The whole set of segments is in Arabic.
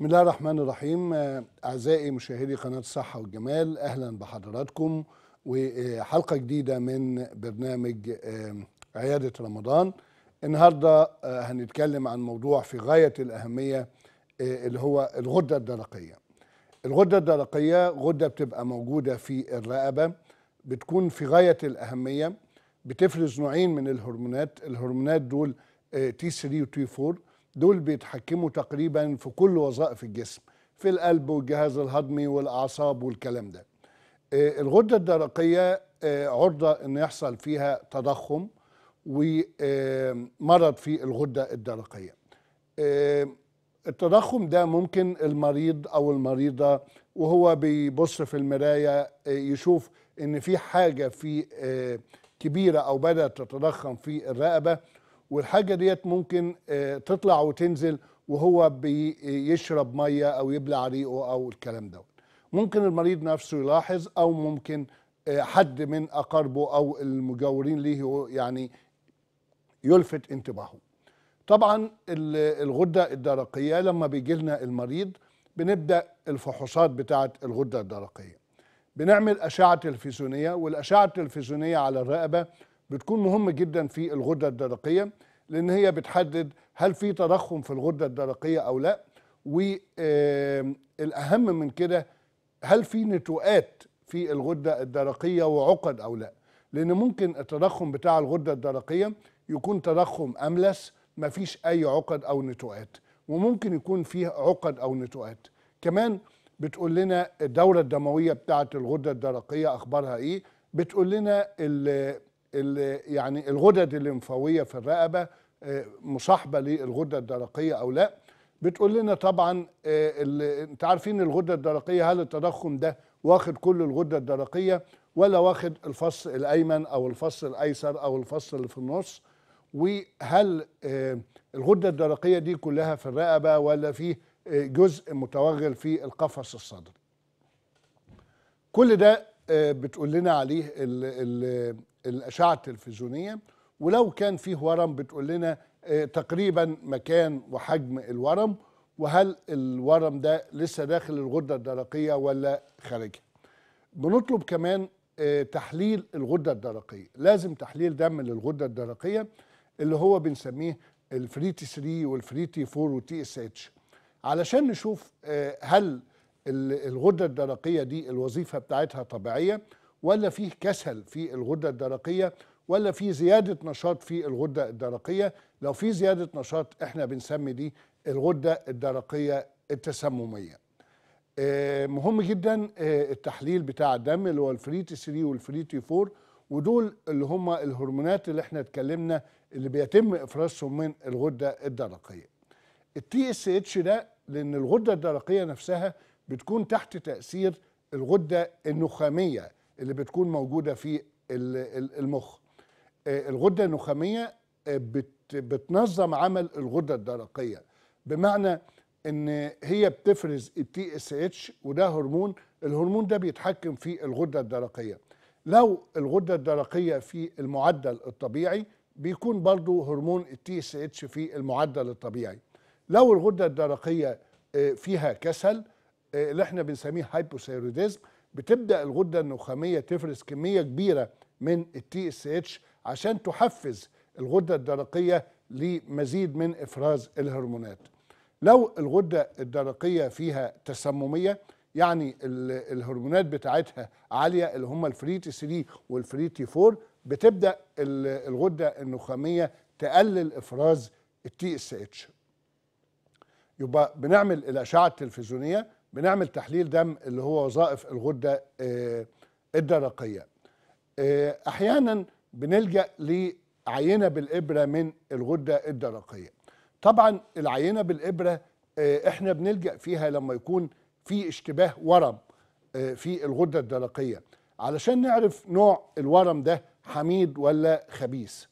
بسم الله الرحمن الرحيم آه، أعزائي مشاهدي قناة الصحة والجمال أهلا بحضراتكم وحلقة جديدة من برنامج آه، عيادة رمضان النهاردة آه، هنتكلم عن موضوع في غاية الأهمية اللي هو الغدة الدرقية الغدة الدرقية غدة بتبقى موجودة في الرقبة بتكون في غاية الأهمية بتفرز نوعين من الهرمونات الهرمونات دول تي 3 و تي 4 دول بيتحكموا تقريبا في كل وظائف الجسم في القلب والجهاز الهضمي والاعصاب والكلام ده آه، الغده الدرقيه آه، عرضه ان يحصل فيها تضخم ومرض آه، في الغده الدرقيه التضخم ده ممكن المريض او المريضه وهو بيبص في المرايه يشوف ان في حاجه في كبيره او بدات تتضخم في الرقبه والحاجه ديت ممكن آه، تطلع وتنزل وهو بيشرب ميه او يبلع ريقه او الكلام دوت ممكن المريض نفسه يلاحظ او ممكن آه، حد من اقاربه او المجاورين ليه يعني يلفت انتباهه طبعا الغده الدرقيه لما بيجي لنا المريض بنبدا الفحوصات بتاعه الغده الدرقيه بنعمل اشعه تلفزيونيه والاشعه التلفزيونيه على الرقبه بتكون مهمة جدا في الغدة الدرقية لأن هي بتحدد هل في تضخم في الغدة الدرقية أو لا والأهم من كده هل في نتوءات في الغدة الدرقية وعقد أو لا لأن ممكن التضخم بتاع الغدة الدرقية يكون تضخم أملس مفيش أي عقد أو نتوءات وممكن يكون فيه عقد أو نتوءات كمان بتقول لنا الدورة الدموية بتاعة الغدة الدرقية أخبارها إيه بتقول لنا يعني الغدد الليمفاويه في الرقبه آه، مصاحبه للغده الدرقيه او لا بتقول لنا طبعا آه، انت عارفين الغده الدرقيه هل التضخم ده واخد كل الغده الدرقيه ولا واخد الفص الايمن او الفص الايسر او الفص اللي في النص وهل آه، الغده الدرقيه دي كلها في الرقبه ولا في جزء متوغل في القفص الصدري كل ده بتقول لنا عليه الاشعه التلفزيونيه ولو كان فيه ورم بتقول لنا آه، تقريبا مكان وحجم الورم وهل الورم ده لسه داخل الغده الدرقيه ولا خارجها بنطلب كمان آه، تحليل الغده الدرقيه لازم تحليل دم للغده الدرقيه اللي هو بنسميه الفريتي 3 والفريتي 4 وتي اس اتش علشان نشوف آه، هل الغده الدرقيه دي الوظيفه بتاعتها طبيعيه ولا فيه كسل في الغده الدرقيه ولا في زياده نشاط في الغده الدرقيه لو في زياده نشاط احنا بنسمي دي الغده الدرقيه التسمميه آه، مهم جدا آه، التحليل بتاع الدم اللي هو الفري تي 3 والفري تي 4 ودول اللي هم الهرمونات اللي احنا اتكلمنا اللي بيتم افرازهم من الغده الدرقيه. التي اس اتش ده لان الغده الدرقيه نفسها بتكون تحت تاثير الغده النخاميه اللي بتكون موجوده في المخ آه، الغده النخاميه آه، بتنظم عمل الغده الدرقيه بمعنى ان هي بتفرز التي اس اتش وده هرمون الهرمون ده بيتحكم في الغده الدرقيه لو الغده الدرقيه في المعدل الطبيعي بيكون برضو هرمون التي اس اتش في المعدل الطبيعي لو الغده الدرقيه آه، فيها كسل اللي احنا بنسميه هايبوثيروديزم بتبدا الغده النخاميه تفرز كميه كبيره من التي اس اتش عشان تحفز الغده الدرقيه لمزيد من افراز الهرمونات لو الغده الدرقيه فيها تسمميه يعني الهرمونات بتاعتها عاليه اللي هم الفري تي 3 والفري تي 4 بتبدا الغده النخاميه تقلل افراز التي اس اتش يبقى بنعمل الاشعه التلفزيونيه بنعمل تحليل دم اللي هو وظائف الغده آه، الدرقيه آه، احيانا بنلجا لعينه بالابره من الغده الدرقيه طبعا العينه بالابره آه، احنا بنلجا فيها لما يكون في اشتباه ورم في الغده الدرقيه علشان نعرف نوع الورم ده حميد ولا خبيث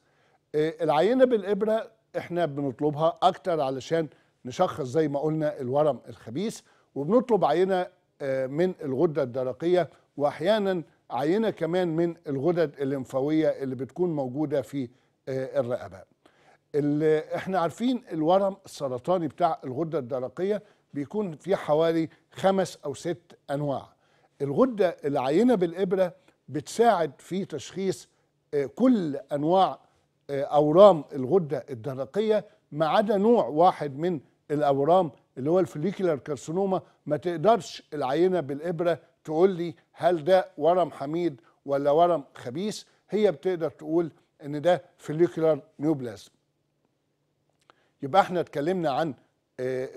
العينه بالابره احنا بنطلبها اكتر علشان نشخص زي ما قلنا الورم الخبيث وبنطلب عينه آه، من الغده الدرقيه واحيانا عينه كمان من الغدد الليمفاويه اللي بتكون موجوده في آه، الرقبه. اللي احنا عارفين الورم السرطاني بتاع الغده الدرقيه بيكون في حوالي خمس او ست انواع. الغده العينه بالابره بتساعد في تشخيص آه، كل انواع اورام الغده الدرقيه ما عدا نوع واحد من الاورام اللي هو الفليكولار كارسينوما ما تقدرش العينه بالابره تقول لي هل ده ورم حميد ولا ورم خبيث هي بتقدر تقول ان ده فليكولار نيوبلازم يبقى احنا اتكلمنا عن آه،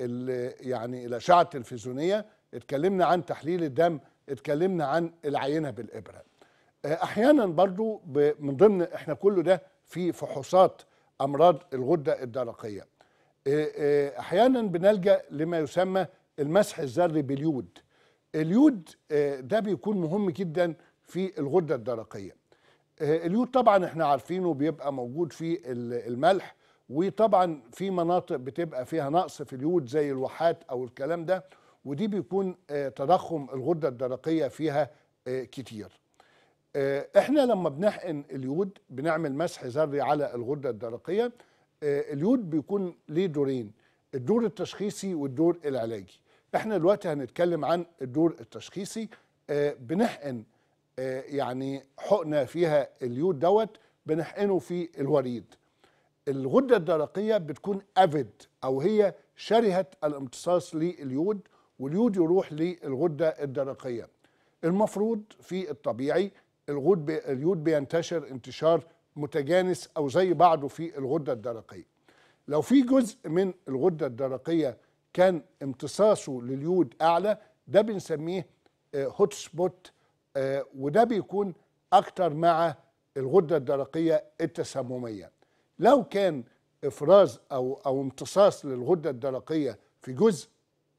يعني الاشعه التلفزيونيه اتكلمنا عن تحليل الدم اتكلمنا عن العينه بالابره آه، احيانا برضو من ضمن احنا كله ده في فحوصات امراض الغده الدرقيه آه، آه، احيانا بنلجا لما يسمى المسح الذري باليود اليود آه، ده بيكون مهم جدا في الغده الدرقيه اليود طبعا احنا عارفينه بيبقى موجود في الملح وطبعا في مناطق بتبقى فيها نقص في اليود زي الواحات او الكلام ده ودي بيكون تضخم الغده الدرقيه فيها كتير احنا لما بنحقن اليود بنعمل مسح ذري على الغده الدرقيه آه، اليود بيكون ليه دورين الدور التشخيصي والدور العلاجي احنا دلوقتي هنتكلم عن الدور التشخيصي آه، بنحقن آه، يعني حقنه فيها اليود دوت بنحقنه في الوريد الغده الدرقيه بتكون افيد او هي شرهه الامتصاص لليود واليود يروح للغده الدرقيه المفروض في الطبيعي اليود بينتشر انتشار متجانس او زي بعضه في الغده الدرقيه لو في جزء من الغده الدرقيه كان امتصاصه لليود اعلى ده بنسميه هوت آه، سبوت آه، وده بيكون اكتر مع الغده الدرقيه التسمميه لو كان افراز او او امتصاص للغده الدرقيه في جزء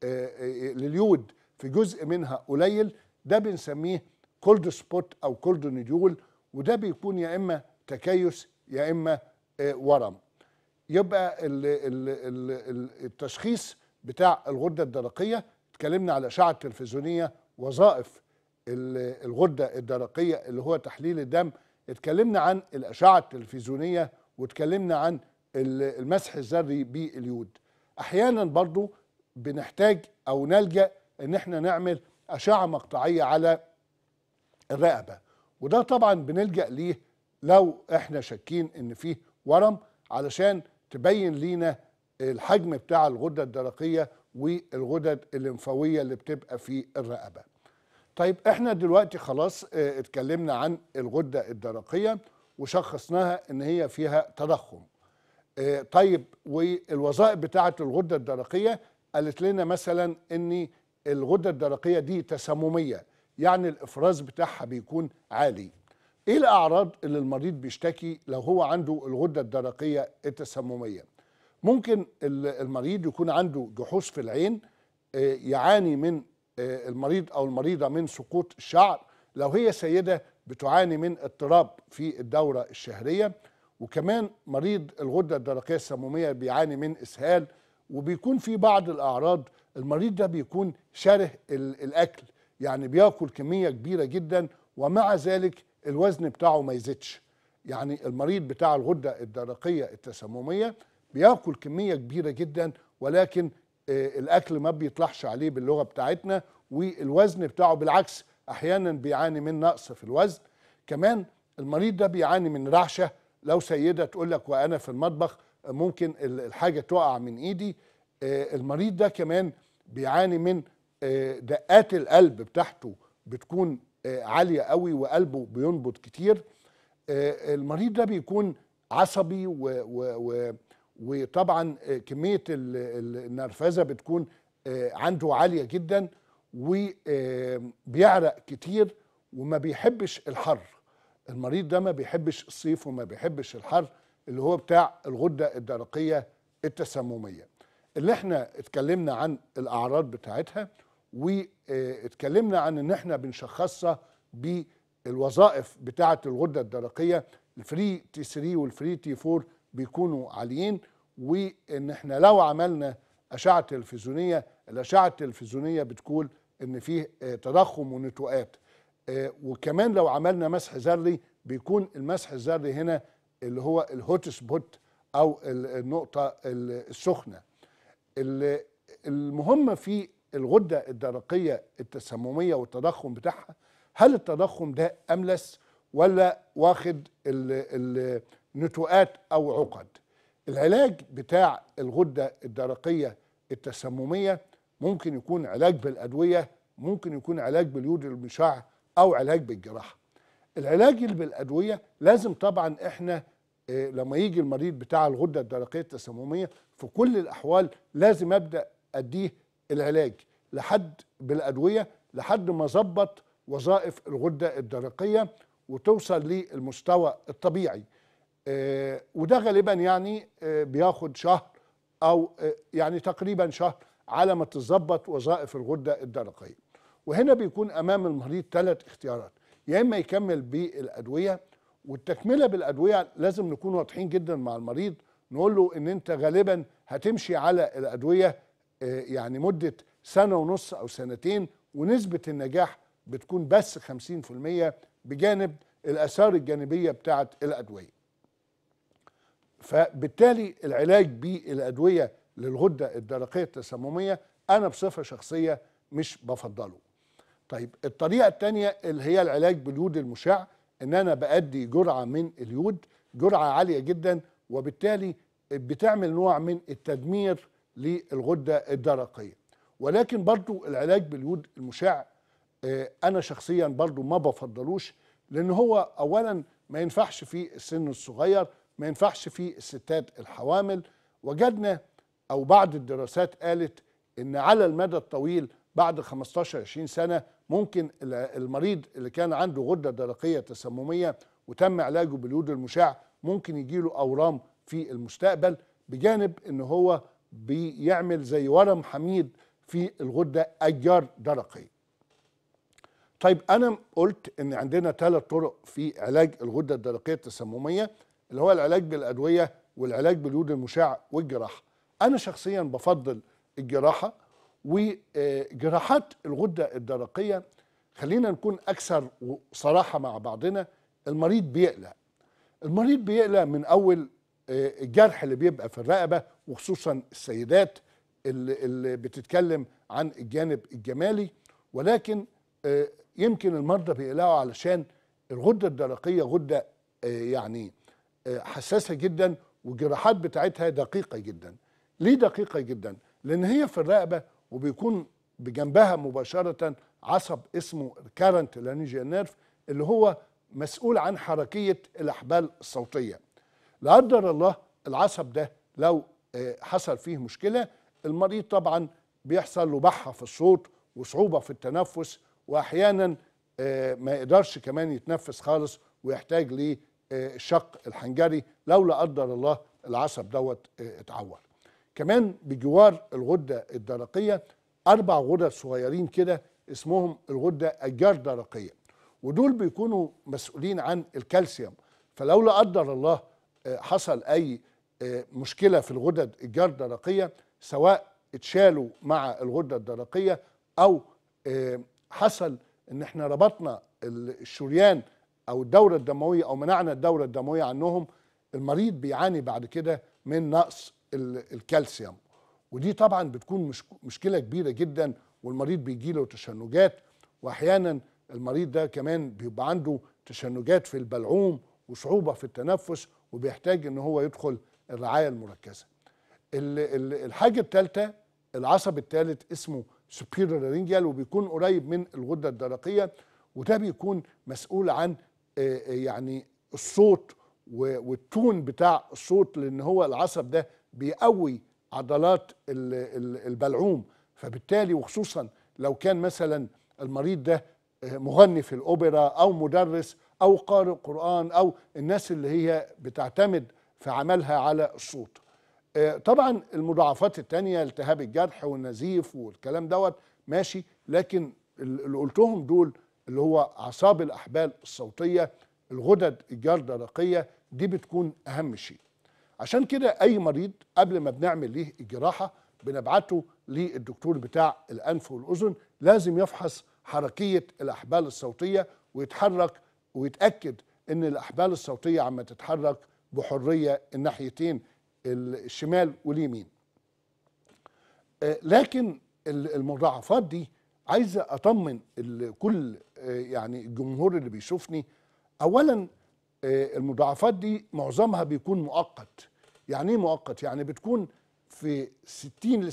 آه، لليود في جزء منها قليل ده بنسميه كولد سبوت او كولد نيدول وده بيكون يا اما تكيس يا اما آه، ورم يبقى الـ الـ الـ التشخيص بتاع الغده الدرقيه اتكلمنا على الاشعه التلفزيونيه وظائف الغده الدرقيه اللي هو تحليل الدم اتكلمنا عن الاشعه التلفزيونيه واتكلمنا عن المسح الذري باليود احيانا برضو بنحتاج او نلجا ان احنا نعمل اشعه مقطعيه على الرقبه وده طبعا بنلجا ليه لو احنا شاكين ان فيه ورم علشان تبين لينا الحجم بتاع الغدة الدرقية والغدد الليمفاوية اللي بتبقى في الرقبة طيب احنا دلوقتي خلاص آه، اتكلمنا عن الغدة الدرقية وشخصناها ان هي فيها تضخم اه طيب والوظائف بتاعة الغدة الدرقية قالت لنا مثلا ان الغدة الدرقية دي تسممية يعني الافراز بتاعها بيكون عالي ايه الاعراض اللي المريض بيشتكي لو هو عنده الغده الدرقيه التسمميه ممكن المريض يكون عنده جحوظ في العين آه، يعاني من آه، المريض او المريضه من سقوط الشعر لو هي سيده بتعاني من اضطراب في الدوره الشهريه وكمان مريض الغده الدرقيه السموميه بيعاني من اسهال وبيكون في بعض الاعراض المريض ده بيكون شره الاكل يعني بياكل كميه كبيره جدا ومع ذلك الوزن بتاعه ما يزيدش يعني المريض بتاع الغده الدرقيه التسمميه بياكل كميه كبيره جدا ولكن آه، الاكل ما بيطلعش عليه باللغه بتاعتنا والوزن بتاعه بالعكس احيانا بيعاني من نقص في الوزن كمان المريض ده بيعاني من رعشه لو سيده تقول لك وانا في المطبخ ممكن الحاجه تقع من ايدي آه، المريض ده كمان بيعاني من آه، دقات القلب بتاعته بتكون آه، عاليه قوي وقلبه بينبض كتير آه، المريض ده بيكون عصبي و و وطبعا آه، كميه النرفزه بتكون عنده عاليه جدا وبيعرق كتير وما بيحبش الحر المريض ده ما بيحبش الصيف وما بيحبش الحر اللي هو بتاع الغده الدرقيه التسمميه اللي احنا اتكلمنا عن الاعراض بتاعتها واتكلمنا عن ان احنا بنشخصها بالوظائف بتاعه الغده الدرقيه الفري تي 3 والفري تي 4 بيكونوا عاليين وان احنا لو عملنا اشعه تلفزيونيه الاشعه التلفزيونيه بتقول ان فيه آه، تضخم ونتوءات آه، وكمان لو عملنا مسح ذري بيكون المسح الذري هنا اللي هو الهوت سبوت او النقطه السخنه المهم في الغده الدرقيه التسمميه والتضخم بتاعها هل التضخم ده املس ولا واخد النتوءات او عقد العلاج بتاع الغده الدرقيه التسمميه ممكن يكون علاج بالادويه ممكن يكون علاج باليود المشع او علاج بالجراحه العلاج اللي بالادويه لازم طبعا احنا إيه لما يجي المريض بتاع الغده الدرقيه التسمميه في كل الاحوال لازم ابدا اديه العلاج لحد بالادويه لحد ما ظبط وظائف الغده الدرقيه وتوصل للمستوى الطبيعي آه، وده غالبا يعني آه، بياخد شهر او آه، يعني تقريبا شهر على ما تتظبط وظائف الغده الدرقيه وهنا بيكون امام المريض ثلاث اختيارات يا اما يكمل بالادويه والتكمله بالادويه لازم نكون واضحين جدا مع المريض نقول له ان انت غالبا هتمشي على الادويه آه، يعني مده سنه ونص او سنتين ونسبه النجاح بتكون بس 50% بجانب الاثار الجانبيه بتاعه الادويه. فبالتالي العلاج بالادويه للغده الدرقيه التسمميه انا بصفه شخصيه مش بفضله. طيب الطريقه الثانيه اللي هي العلاج باليود المشع ان انا بادي جرعه من اليود جرعه عاليه جدا وبالتالي بتعمل نوع من التدمير للغده الدرقيه ولكن برضو العلاج باليود المشع آه، انا شخصيا برضو ما بفضلوش لان هو اولا ما ينفعش في السن الصغير ما ينفعش في الستات الحوامل وجدنا او بعض الدراسات قالت ان على المدى الطويل بعد 15 20 سنه ممكن المريض اللي كان عنده غده درقيه تسمميه وتم علاجه باليود المشع ممكن يجيله اورام في المستقبل بجانب ان هو بيعمل زي ورم حميد في الغده اجار درقي طيب انا قلت ان عندنا ثلاث طرق في علاج الغده الدرقيه التسمميه اللي هو العلاج بالادويه والعلاج باليود المشع والجراحه انا شخصيا بفضل الجراحه وجراحات الغده الدرقيه خلينا نكون اكثر صراحه مع بعضنا المريض بيقلق المريض بيقلق من اول آه، الجرح اللي بيبقى في الرقبه وخصوصا السيدات اللي, اللي بتتكلم عن الجانب الجمالي ولكن آه، يمكن المرضى بيقلقوا علشان الغده الدرقيه غده آه، يعني آه، حساسه جدا والجراحات بتاعتها دقيقه جدا ليه دقيقه جدا لان هي في الرقبه وبيكون بجنبها مباشره عصب اسمه كارنت لانجيا نيرف اللي هو مسؤول عن حركيه الاحبال الصوتيه لا قدر الله العصب ده لو حصل فيه مشكله المريض طبعا بيحصل له بحه في الصوت وصعوبه في التنفس واحيانا آه، ما يقدرش كمان يتنفس خالص ويحتاج للشق الحنجري لو لا قدر الله العصب دوت آه، اتعور كمان بجوار الغده الدرقيه اربع غدد صغيرين كده اسمهم الغده الجردرقيه ودول بيكونوا مسؤولين عن الكالسيوم فلو لا قدر الله آه، حصل اي مشكله في الغدد الجرده الدرقيه سواء اتشالوا مع الغده الدرقيه او آه، حصل ان احنا ربطنا الشريان او الدوره الدمويه او منعنا الدوره الدمويه عنهم المريض بيعاني بعد كده من نقص الكالسيوم ودي طبعا بتكون مشكله كبيره جدا والمريض بيجيله تشنجات واحيانا المريض ده كمان بيبقى عنده تشنجات في البلعوم وصعوبه في التنفس وبيحتاج ان هو يدخل الرعايه المركزه الحاجه الثالثه العصب الثالث اسمه سوبيريور رينجال وبيكون قريب من الغده الدرقيه وده بيكون مسؤول عن آه، آه، يعني الصوت والتون بتاع الصوت لان هو العصب ده بيقوي عضلات البلعوم فبالتالي وخصوصا لو كان مثلا المريض ده آه، مغني في الاوبرا او مدرس او قارئ قران او الناس اللي هي بتعتمد فعملها على الصوت آه، طبعا المضاعفات التانية التهاب الجرح والنزيف والكلام دوت ماشي لكن اللي قلتهم دول اللي هو اعصاب الاحبال الصوتيه الغدد الجردرقيه دي بتكون اهم شيء عشان كده اي مريض قبل ما بنعمل ليه الجراحه بنبعته للدكتور بتاع الانف والاذن لازم يفحص حركيه الاحبال الصوتيه ويتحرك ويتاكد ان الاحبال الصوتيه عم تتحرك بحريه الناحيتين الشمال واليمين آه، لكن المضاعفات دي عايزه اطمن كل آه، يعني الجمهور اللي بيشوفني اولا آه، المضاعفات دي معظمها بيكون مؤقت يعني ايه مؤقت يعني بتكون في 60 ل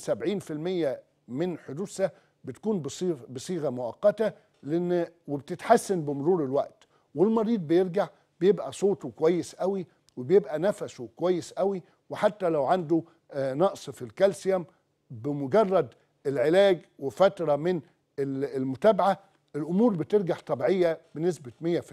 70% من حدوثها بتكون بصيغه مؤقته لان وبتتحسن بمرور الوقت والمريض بيرجع بيبقى صوته كويس قوي وبيبقى نفسه كويس قوي وحتى لو عنده آه، نقص في الكالسيوم بمجرد العلاج وفتره من المتابعه الامور بترجع طبيعيه بنسبه 100%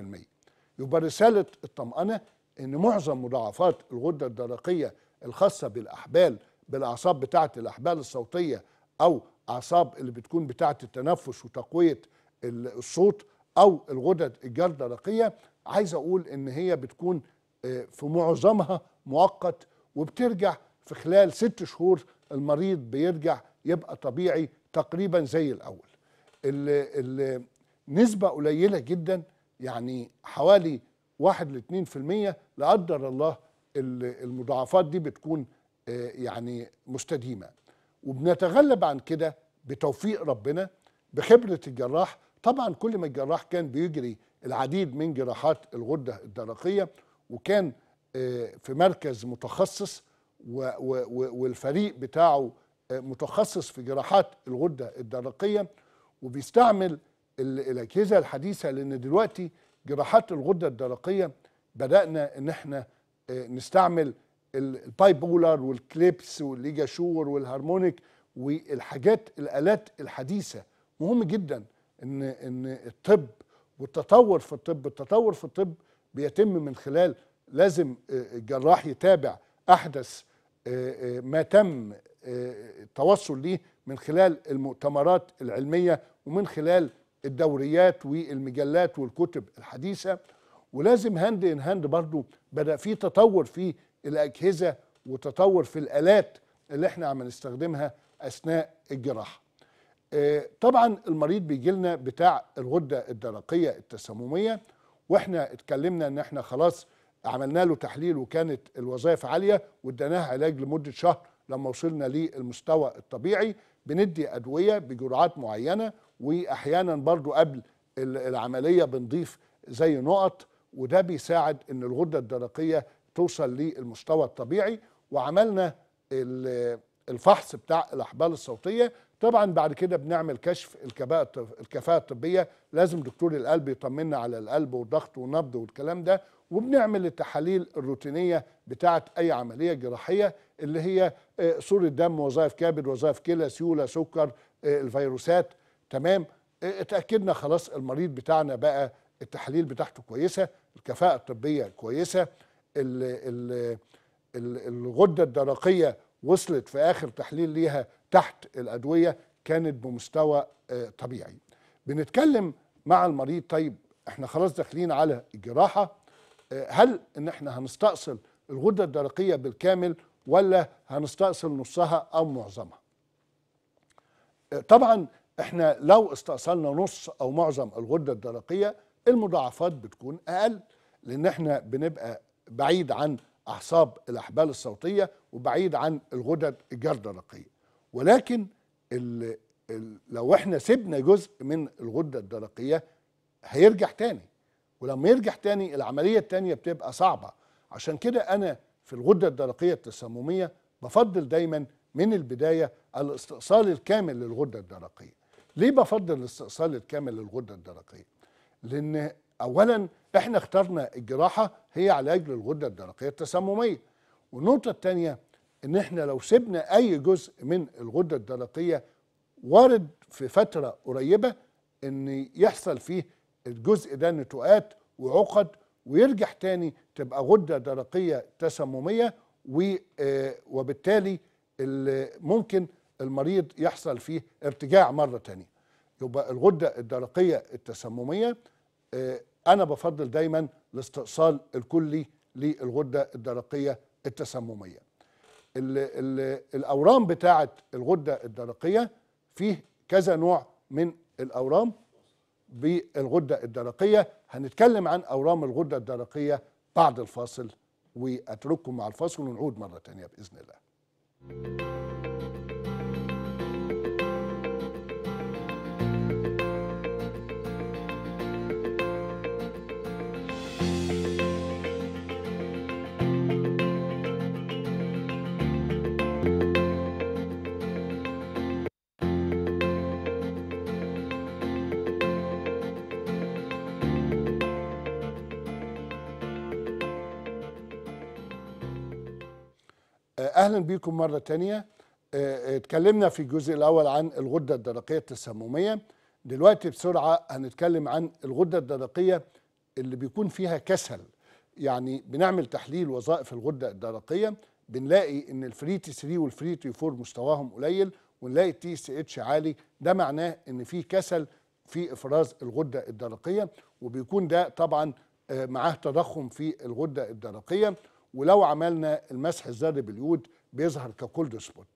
يبقى رساله الطمانه ان معظم مضاعفات الغده الدرقيه الخاصه بالاحبال بالاعصاب بتاعه الاحبال الصوتيه او اعصاب اللي بتكون بتاعه التنفس وتقويه الصوت او الغدد الجرده الدرقية عايز اقول ان هي بتكون في معظمها مؤقت وبترجع في خلال ست شهور المريض بيرجع يبقى طبيعي تقريبا زي الاول النسبة قليلة جدا يعني حوالي واحد لاتنين في المية لا قدر الله المضاعفات دي بتكون آه، يعني مستديمة وبنتغلب عن كده بتوفيق ربنا بخبرة الجراح طبعا كل ما الجراح كان بيجري العديد من جراحات الغدة الدرقية وكان آه، في مركز متخصص والفريق بتاعه آه، متخصص في جراحات الغده الدرقيه وبيستعمل الاجهزه الحديثه لان دلوقتي جراحات الغده الدرقيه بدانا ان احنا آه، نستعمل البايبولر والكليبس والليجا شور والهارمونيك والحاجات الالات الحديثه مهم جدا ان ان الطب والتطور في الطب التطور في الطب بيتم من خلال لازم الجراح آه، آه، يتابع احدث آه، ما تم التوصل ليه من خلال المؤتمرات العلميه ومن خلال الدوريات والمجلات والكتب الحديثه ولازم هاند ان هاند برضو بدا في تطور في الاجهزه وتطور في الالات اللي احنا عم نستخدمها اثناء الجراحه. طبعا المريض بيجي لنا بتاع الغده الدرقيه التسمميه واحنا اتكلمنا ان احنا خلاص عملنا له تحليل وكانت الوظائف عاليه واديناه علاج لمده شهر لما وصلنا للمستوى الطبيعي بندي ادويه بجرعات معينه واحيانا برضو قبل العمليه بنضيف زي نقط وده بيساعد ان الغده الدرقيه توصل للمستوى الطبيعي وعملنا الفحص بتاع الاحبال الصوتيه طبعا بعد كده بنعمل كشف الكفاءه الطبيه لازم دكتور القلب يطمنا على القلب والضغط والنبض والكلام ده وبنعمل التحاليل الروتينيه بتاعه اي عمليه جراحيه اللي هي آه، صوره دم وظائف كبد وظائف كلى سيوله سكر آه، الفيروسات تمام آه، اتاكدنا خلاص المريض بتاعنا بقى التحاليل بتاعته كويسه الكفاءه الطبيه كويسه ال ال الغده الدرقيه وصلت في اخر تحليل ليها تحت الادويه كانت بمستوى آه، طبيعي بنتكلم مع المريض طيب احنا خلاص داخلين على الجراحه آه، هل ان احنا هنستأصل الغده الدرقيه بالكامل ولا هنستأصل نصها او معظمها آه، طبعا احنا لو استأصلنا نص او معظم الغده الدرقيه المضاعفات بتكون اقل لان احنا بنبقى بعيد عن اعصاب الاحبال الصوتيه وبعيد عن الغدد الجردرقيه ولكن الـ الـ لو احنا سبنا جزء من الغده الدرقيه هيرجع تاني ولما يرجع تاني العمليه التانيه بتبقى صعبه عشان كده انا في الغده الدرقيه التسمميه بفضل دايما من البدايه الاستئصال الكامل للغده الدرقيه ليه بفضل الاستئصال الكامل للغده الدرقيه لان اولا احنا اخترنا الجراحه هي علاج للغده الدرقيه التسمميه والنقطه الثانيه ان احنا لو سبنا اي جزء من الغده الدرقية وارد في فتره قريبه ان يحصل فيه الجزء ده نتوءات وعقد ويرجع تاني تبقى غده درقيه تسمميه آه، وبالتالي ممكن المريض يحصل فيه ارتجاع مره تانيه يبقى الغده الدرقيه التسمميه آه، انا بفضل دايما الاستئصال الكلي للغده الدرقيه التسمميه الـ الـ الاورام بتاعه الغده الدرقيه فيه كذا نوع من الاورام بالغده الدرقيه هنتكلم عن اورام الغده الدرقيه بعد الفاصل واترككم مع الفاصل ونعود مره ثانيه باذن الله اهلا بيكم مره تانية آه، آه، اتكلمنا في الجزء الاول عن الغده الدرقيه التسمميه دلوقتي بسرعه هنتكلم عن الغده الدرقيه اللي بيكون فيها كسل يعني بنعمل تحليل وظائف الغده الدرقيه بنلاقي ان الفري تي 3 والفري تي 4 مستواهم قليل ونلاقي تي سي اتش عالي ده معناه ان في كسل في افراز الغده الدرقيه وبيكون ده طبعا آه، معاه تضخم في الغده الدرقيه ولو عملنا المسح الذري باليود بيظهر ككولد سبوت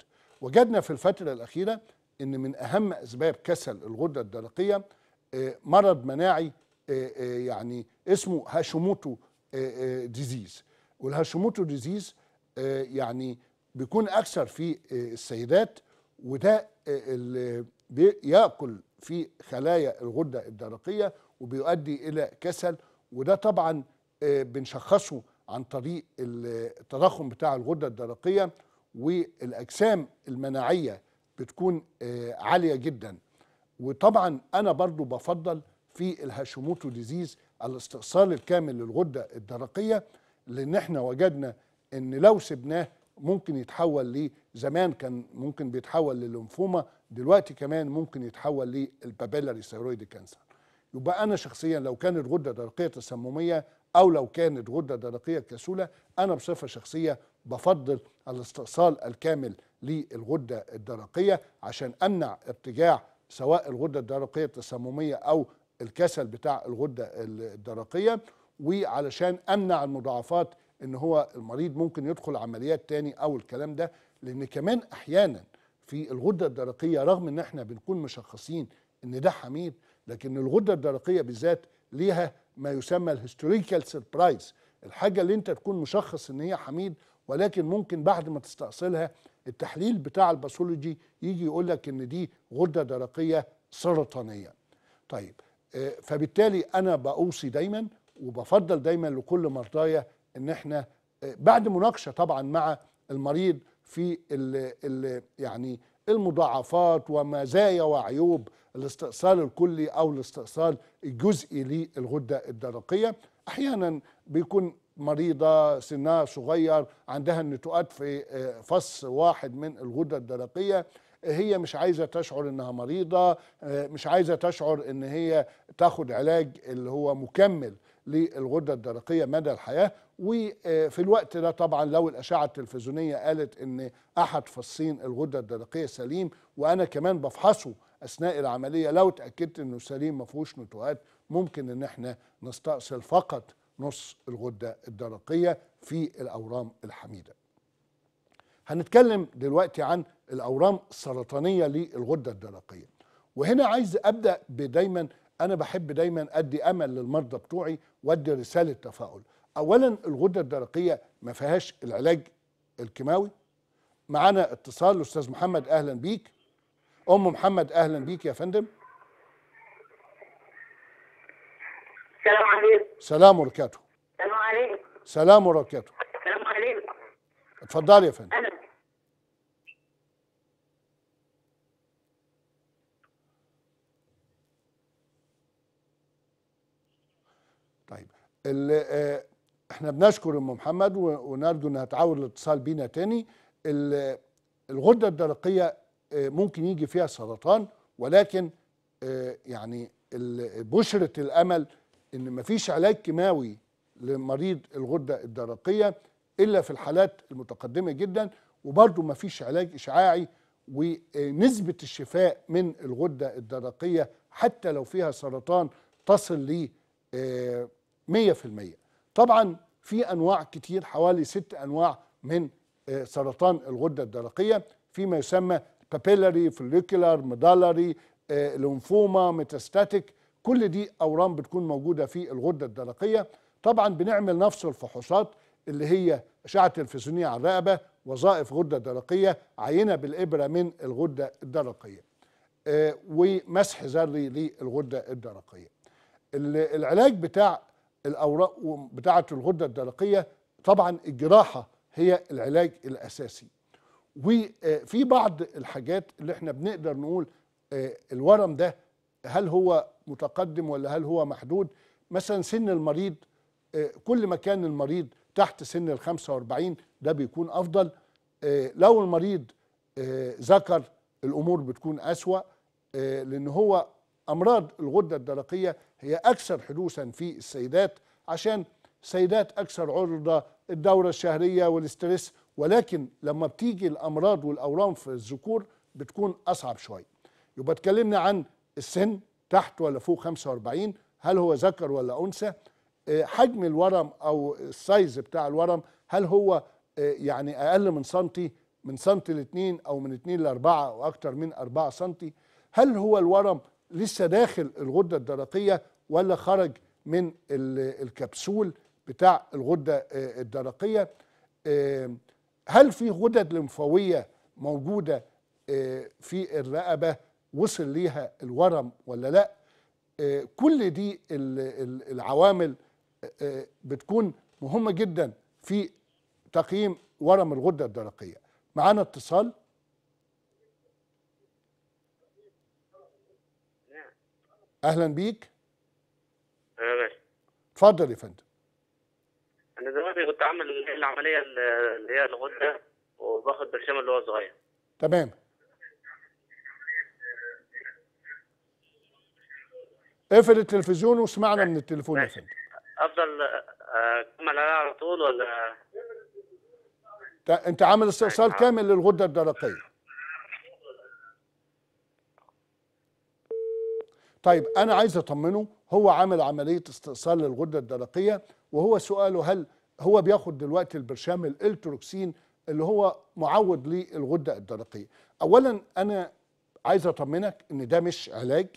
وجدنا في الفترة الأخيرة أن من أهم أسباب كسل الغدة الدرقية آه، مرض مناعي آه، آه، يعني اسمه هاشيموتو ديزيز والهاشيموتو ديزيز يعني بيكون أكثر في السيدات وده اللي بياكل في خلايا الغده الدرقيه وبيؤدي الى كسل وده طبعا بنشخصه عن طريق التضخم بتاع الغده الدرقيه والاجسام المناعيه بتكون آه، عاليه جدا وطبعا انا برضو بفضل في الهاشيموتو ديزيز الاستئصال الكامل للغده الدرقيه لان احنا وجدنا ان لو سبناه ممكن يتحول زمان كان ممكن بيتحول للنفومة دلوقتي كمان ممكن يتحول للبابيلاري ثيرويد كانسر يبقى انا شخصيا لو كانت غده درقيه تسمميه أو لو كانت غدة درقية كسولة أنا بصفة شخصية بفضل الاستئصال الكامل للغدة الدرقية عشان أمنع ارتجاع سواء الغدة الدرقية التسممية أو الكسل بتاع الغدة الدرقية وعلشان أمنع المضاعفات ان هو المريض ممكن يدخل عمليات تاني او الكلام ده لان كمان احيانا في الغده الدرقيه رغم ان احنا بنكون مشخصين ان ده حميد لكن الغده الدرقيه بالذات ليها ما يسمى الهيستوريكال سربرايز الحاجه اللي انت تكون مشخص ان هي حميد ولكن ممكن بعد ما تستأصلها التحليل بتاع الباثولوجي يجي يقول لك ان دي غده درقيه سرطانيه. طيب آه، فبالتالي انا بأوصي دايما وبفضل دايما لكل مرضايا ان احنا آه، بعد مناقشه طبعا مع المريض في ال ال يعني المضاعفات ومزايا وعيوب الاستئصال الكلي او الاستئصال الجزئي للغده الدرقيه احيانا بيكون مريضه سنها صغير عندها النتوءات في آه، فص واحد من الغده الدرقيه هي مش عايزه تشعر انها مريضه آه، مش عايزه تشعر ان هي تاخد علاج اللي هو مكمل للغده الدرقيه مدى الحياه وفي الوقت ده طبعا لو الاشعه التلفزيونيه قالت ان احد فصين الغده الدرقيه سليم وانا كمان بفحصه اثناء العمليه لو اتاكدت انه سليم ما فيهوش نتوءات ممكن ان احنا نستأصل فقط نص الغده الدرقيه في الاورام الحميده. هنتكلم دلوقتي عن الاورام السرطانيه للغده الدرقيه وهنا عايز ابدا بدايما انا بحب دايما ادي امل للمرضى بتوعي وادي رساله تفاؤل اولا الغده الدرقيه ما فيهاش العلاج الكيماوي معانا اتصال الاستاذ محمد اهلا بيك ام محمد اهلا بيك يا فندم السلام عليكم سلام وبركاته السلام عليكم سلام وبركاته السلام عليكم اتفضلي يا فندم انا طيب اللي آه، احنا بنشكر ام محمد ونرجو انها تعاود الاتصال بينا تاني الغده الدرقيه آه، ممكن يجي فيها سرطان ولكن آه، يعني بشره الامل ان مفيش علاج كيماوي لمريض الغده الدرقيه الا في الحالات المتقدمه جدا وبرضه مفيش علاج اشعاعي ونسبه الشفاء من الغده الدرقيه حتى لو فيها سرطان تصل ل المية طبعا في انواع كتير حوالي ست انواع من آه، سرطان الغده الدرقيه فيما يسمى بابيلاري فوليكولار ميدالاري لنفوما ميتاستاتيك كل دي اورام بتكون موجوده في الغده الدرقيه طبعا بنعمل نفس الفحوصات اللي هي اشعه تلفزيونيه على الرقبه وظائف غده درقيه عينه بالابره من الغده الدرقيه آه، ومسح ذري للغده الدرقيه العلاج بتاع الاوراق بتاعه الغده الدرقيه طبعا الجراحه هي العلاج الاساسي وفي آه، بعض الحاجات اللي احنا بنقدر نقول آه، الورم ده هل هو متقدم ولا هل هو محدود مثلا سن المريض آه، كل ما كان المريض تحت سن ال 45 ده بيكون افضل لو المريض ذكر الامور بتكون اسوا لان هو امراض الغده الدرقيه هي اكثر حدوثا في السيدات عشان سيدات اكثر عرضه الدوره الشهريه والاسترس ولكن لما بتيجي الامراض والاورام في الذكور بتكون اصعب شويه يبقى اتكلمنا عن السن تحت ولا فوق 45 هل هو ذكر ولا انثى آه، حجم الورم او السايز بتاع الورم هل هو آه، يعني اقل من سنتي من سنتي لاتنين او من اتنين لاربعة او اكتر من اربعة سنتي هل هو الورم لسه داخل الغده الدرقيه ولا خرج من الكبسول بتاع الغده آه، الدرقيه آه، هل في غدد لمفاويه موجوده آه، في الرقبه وصل ليها الورم ولا لا كل دي العوامل بتكون مهمه جدا في تقييم ورم الغده الدرقيه معانا اتصال اهلا بيك آه، يا باشا اتفضل يا فندم انا دلوقتي كنت عامل العمليه اللي هي الغده وباخد برشام اللي هو صغير تمام اقفل التلفزيون واسمعنا من التليفون يا فندم افضل آه، اكمل عليها على طول ولا انت عامل استئصال كامل للغده الدرقيه طيب انا عايز اطمنه هو عامل عمليه استئصال للغده الدرقيه وهو سؤاله هل هو بياخد دلوقتي البرشام الالتروكسين اللي هو معوض للغده الدرقيه اولا انا عايز اطمنك ان ده مش علاج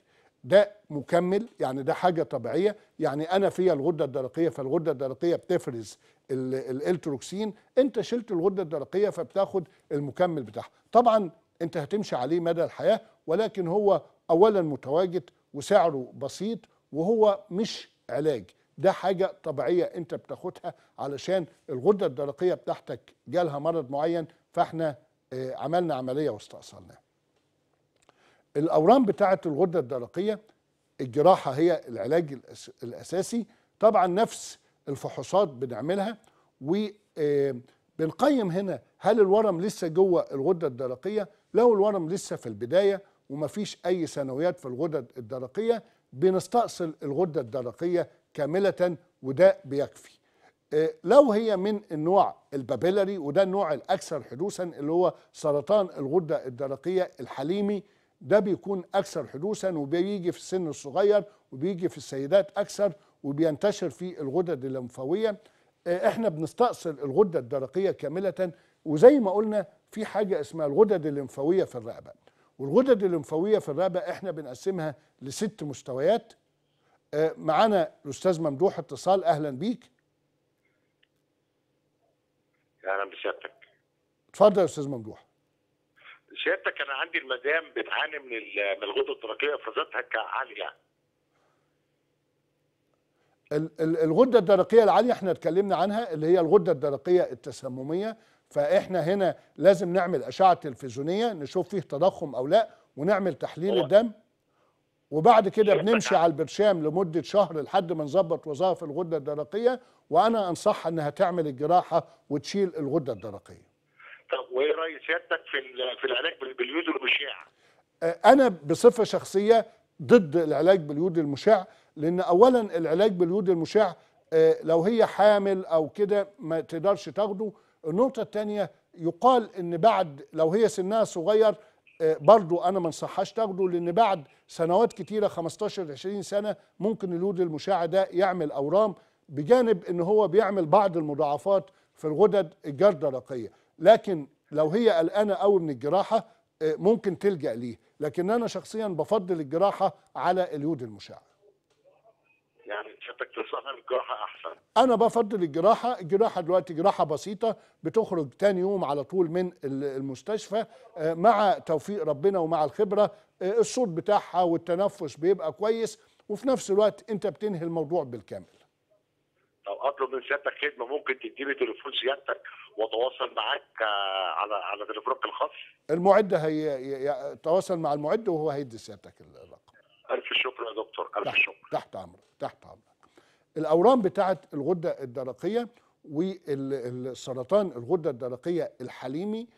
ده مكمل يعني ده حاجه طبيعيه يعني انا فيا الغده الدرقيه فالغده الدرقيه بتفرز الالتروكسين انت شلت الغده الدرقيه فبتاخد المكمل بتاعها طبعا انت هتمشي عليه مدى الحياه ولكن هو اولا متواجد وسعره بسيط وهو مش علاج ده حاجة طبيعية انت بتاخدها علشان الغدة الدرقية بتاعتك جالها مرض معين فاحنا آه، عملنا عملية واستأصلنا الأورام بتاعة الغدة الدرقية الجراحة هي العلاج الأساسي طبعا نفس الفحوصات بنعملها وبنقيم آه، هنا هل الورم لسه جوه الغدة الدرقية لو الورم لسه في البداية ومفيش أي ثانويات في الغدد الدرقية بنستأصل الغدة الدرقية كاملة وده بيكفي آه، لو هي من النوع البابيلاري وده النوع الأكثر حدوثا اللي هو سرطان الغدة الدرقية الحليمي ده بيكون أكثر حدوثا وبيجي في السن الصغير وبيجي في السيدات أكثر وبينتشر في الغدد الليمفاوية آه، احنا بنستأصل الغدة الدرقية كاملة وزي ما قلنا في حاجة اسمها الغدد الليمفاوية في الرقبة والغدد الليمفاويه في الرقبه احنا بنقسمها لست مستويات آه، معانا الاستاذ ممدوح اتصال اهلا بيك اهلا بسيادتك اتفضل يا استاذ ممدوح سيادتك انا عندي المدام بتعاني من من الغده الدرقيه افرازاتها عاليه الغده الدرقيه العاليه احنا اتكلمنا عنها اللي هي الغده الدرقيه التسمميه فاحنا هنا لازم نعمل اشعه تلفزيونيه نشوف فيه تضخم او لا ونعمل تحليل الدم وبعد كده بنمشي على البرشام لمده شهر لحد ما نظبط وظائف الغده الدرقيه وانا انصحها انها تعمل الجراحه وتشيل الغده الدرقيه. طب وايه راي سيادتك في في العلاج باليود المشع؟ انا بصفه شخصيه ضد العلاج باليود المشع لان اولا العلاج باليود المشع لو هي حامل او كده ما تقدرش تاخده النقطة الثانية يقال ان بعد لو هي سنها صغير آه، برضو انا ما انصحهاش تاخده لان بعد سنوات كتيره 15 20 سنه ممكن اليود المشع ده يعمل اورام بجانب ان هو بيعمل بعض المضاعفات في الغدد الجرده الرقيه لكن لو هي قلقانه قوي من الجراحه آه، ممكن تلجا ليه لكن انا شخصيا بفضل الجراحه على اليود المشع حضرتك تصمم احسن انا بفضل الجراحه الجراحه دلوقتي جراحه بسيطه بتخرج تاني يوم على طول من المستشفى آه، مع توفيق ربنا ومع الخبره آه، الصوت بتاعها والتنفس بيبقى كويس وفي نفس الوقت انت بتنهي الموضوع بالكامل لو اطلب من سيادتك خدمه ممكن تديني تليفون سيادتك واتواصل معاك آه، على على تليفونك الخاص المعد هيتواصل مع المعد وهو هيدي سيادتك الرقم الف شكر يا دكتور الف تحت شكر تحت امرك تحت امرك الاورام بتاعه الغده الدرقيه والسرطان الغده الدرقيه الحليمي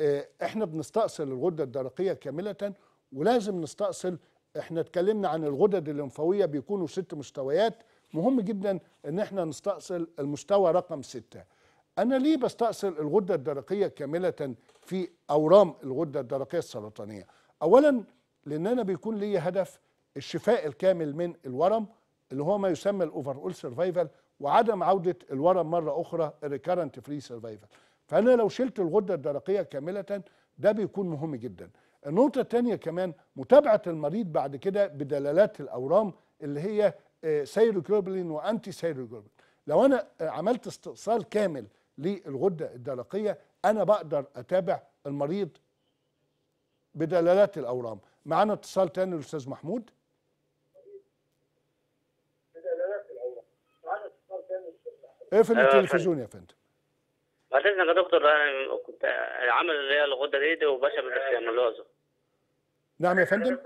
آه، احنا بنستأصل الغده الدرقيه كامله ولازم نستأصل احنا اتكلمنا عن الغدد الليمفاويه بيكونوا ست مستويات مهم جدا ان احنا نستأصل المستوى رقم ستة انا ليه بستأصل الغده الدرقيه كامله في اورام الغده الدرقيه السرطانيه اولا لان انا بيكون لي هدف الشفاء الكامل من الورم اللي هو ما يسمى الاوفر اول سرفايفل وعدم عوده الورم مره اخرى الريكرنت فري سرفايفل فانا لو شلت الغده الدرقيه كامله ده بيكون مهم جدا النقطه الثانيه كمان متابعه المريض بعد كده بدلالات الاورام اللي هي سيروجلوبلين وانتي آه، سيروجلوبلين لو انا آه، عملت استئصال كامل للغده الدرقيه انا بقدر اتابع المريض بدلالات الاورام معانا اتصال تاني الاستاذ محمود اقفل ايه آه، التلفزيون يا فندم بعد اذنك يا دكتور انا كنت عامل اللي هي الغده دي وباشا بالسيامولوزا آه، نعم يا فندم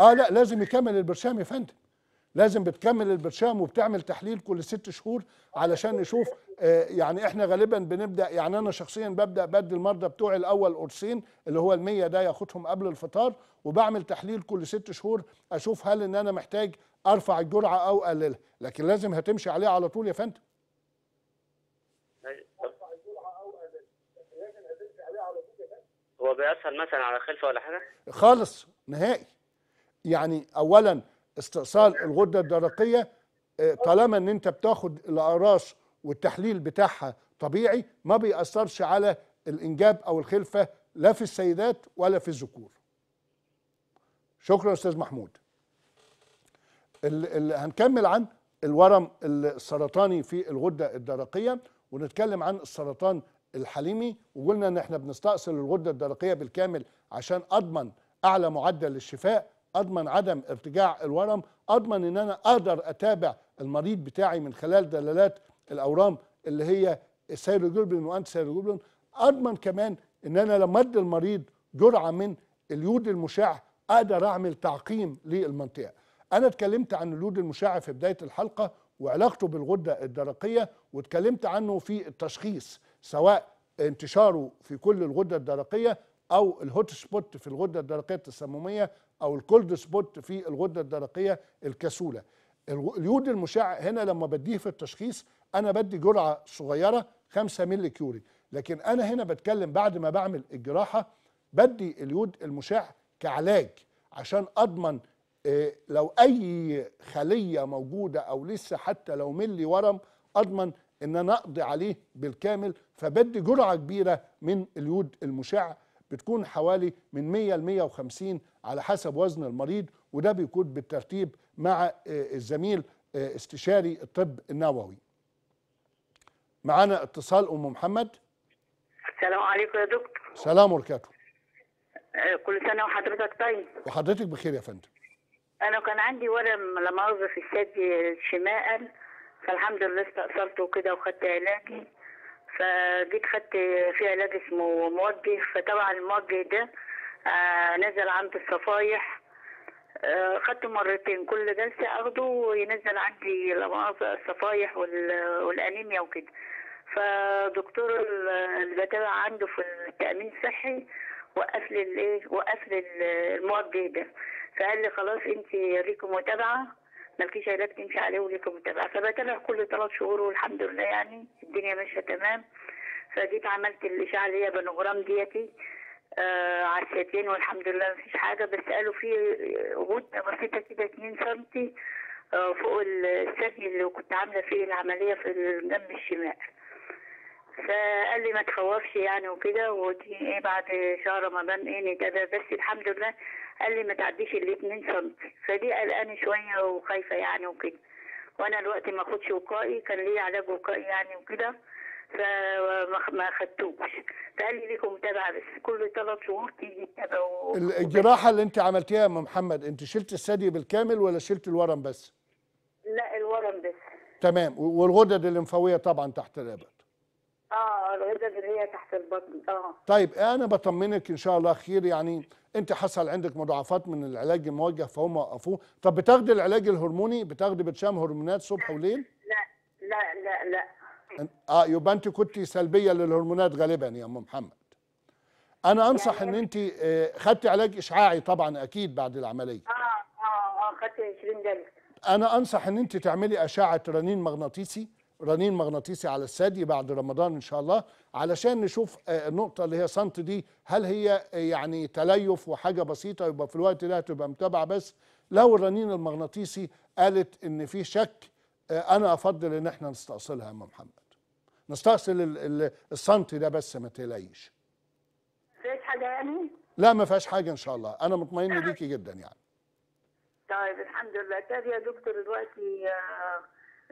آه،, اه لا لازم يكمل البرشام يا فندم لازم بتكمل البرشام وبتعمل تحليل كل ست شهور علشان نشوف آه، يعني احنا غالبا بنبدا يعني انا شخصيا ببدا بدي المرضى بتوعي الاول قرصين اللي هو المية ده ياخدهم قبل الفطار وبعمل تحليل كل ست شهور اشوف هل ان انا محتاج ارفع الجرعه او اقللها لكن لازم هتمشي عليه على طول يا فندم هو بيأثر مثلا على الخلفه ولا حاجه خالص نهائي يعني اولا استئصال الغده الدرقيه آه، طالما ان انت بتاخد الاقراص والتحليل بتاعها طبيعي ما بيأثرش على الإنجاب أو الخلفة لا في السيدات ولا في الذكور شكرا أستاذ محمود اللي هنكمل عن الورم السرطاني في الغدة الدرقية ونتكلم عن السرطان الحليمي وقلنا ان احنا بنستأصل الغدة الدرقية بالكامل عشان اضمن اعلى معدل للشفاء اضمن عدم ارتجاع الورم اضمن ان انا اقدر اتابع المريض بتاعي من خلال دلالات الاورام اللي هي السيروجلوبين سيروجلوبين اضمن كمان ان انا لما ادي المريض جرعه من اليود المشع اقدر اعمل تعقيم للمنطقه انا اتكلمت عن اليود المشع في بدايه الحلقه وعلاقته بالغده الدرقيه واتكلمت عنه في التشخيص سواء انتشاره في كل الغده الدرقيه او الهوت سبوت في الغده الدرقيه التسمميه او الكولد سبوت في الغده الدرقيه الكسوله اليود المشع هنا لما بديه في التشخيص انا بدي جرعه صغيره 5 مللي كيوري لكن انا هنا بتكلم بعد ما بعمل الجراحه بدي اليود المشع كعلاج عشان اضمن آه، لو اي خليه موجوده او لسه حتى لو ملي ورم اضمن ان انا اقضي عليه بالكامل فبدي جرعه كبيره من اليود المشع بتكون حوالي من 100 ل 150 على حسب وزن المريض وده بيكون بالترتيب مع آه، الزميل آه، استشاري الطب النووي معانا اتصال ام محمد السلام عليكم يا دكتور سلام وبركاته آه، كل سنه وحضرتك طيب وحضرتك بخير يا فندم انا كان عندي ورم لا في الثدي الشمال فالحمد لله استأثرته وكده وخدت علاجي فجيت خدت في علاج اسمه موجه فطبعا الموجه ده آه نزل عند الصفايح آه، خدته مرتين كل جلسة أخده وينزل عندي الصفايح والأنيميا وكده فدكتور اللي بتابع عنده في التامين الصحي وقف لي الايه وقف لي الموجه ده فقال لي خلاص انت ليكي متابعه مالكيش علاج تمشي عليه وليكي متابعه فبتابع كل ثلاث شهور والحمد لله يعني الدنيا ماشيه تمام فجيت عملت الاشعه اللي هي بانوغرام ديتي آه على الساتين والحمد لله مفيش حاجه بس قالوا في غده بسيطه كده 2 سم آه، فوق الساتين اللي كنت عامله فيه العمليه في الجنب الشمال فقال لي ما تخوفش يعني وكده ايه بعد شهر رمضان ايه نتابع بس الحمد لله قال لي ما تعديش ال 2 سم فدي قلقانه شويه وخايفه يعني وكده وانا الوقت ما اخدش وقائي كان لي علاج وقائي يعني وكده فما خدتوش فقال لي ليكم متابعه بس كل ثلاث شهور تيجي تتابعوا الجراحه اللي انت عملتيها يا ام محمد انت شلت الثدي بالكامل ولا شلت الورم بس؟ لا الورم بس تمام والغدد الليمفاويه طبعا تحت الرقبه الغده اللي هي تحت البطن اه طيب انا بطمنك ان شاء الله خير يعني انت حصل عندك مضاعفات من العلاج الموجه فهم وقفوه طب بتاخدي العلاج الهرموني بتاخدي بتشام هرمونات صبح وليل لا لا لا لا اه يبقى انت كنت سلبيه للهرمونات غالبا يا ام محمد انا يعني انصح يعني ان انت آه، خدتي علاج اشعاعي طبعا اكيد بعد العمليه اه اه اه خدت 20 جلسه انا انصح ان انت تعملي اشعه رنين مغناطيسي رنين مغناطيسي على الثدي بعد رمضان ان شاء الله علشان نشوف آه، النقطه اللي هي سنت دي هل هي آه، يعني تليف وحاجه بسيطه يبقى في الوقت ده هتبقى متابعه بس لو الرنين المغناطيسي قالت ان في شك آه، انا افضل ان احنا نستأصلها يا محمد نستأصل السنت ده بس ما تليش فيش حاجه يعني لا ما فيهاش حاجه ان شاء الله انا مطمئن طيب. ليكي جدا يعني طيب الحمد لله تاني طيب يا دكتور دلوقتي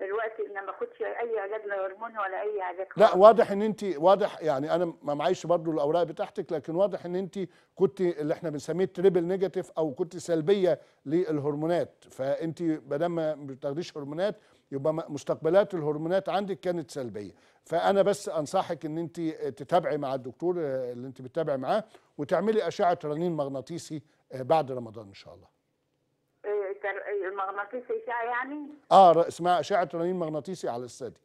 الوقت ان ما اخدش اي علاج لا هرمون ولا اي علاج لا واضح ان انت واضح يعني انا ما معيش برضو الاوراق بتاعتك لكن واضح ان انت كنت اللي احنا بنسميه تريبل نيجاتيف او كنت سلبيه للهرمونات فانت ما دام ما بتاخديش هرمونات يبقى مستقبلات الهرمونات عندك كانت سلبيه فانا بس انصحك ان انت تتابعي مع الدكتور اللي انت بتتابعي معاه وتعملي اشعه رنين مغناطيسي آه، بعد رمضان ان شاء الله المغناطيسي إشعة يعني؟ اه اسمها أشعة رنين مغناطيسي على الثدي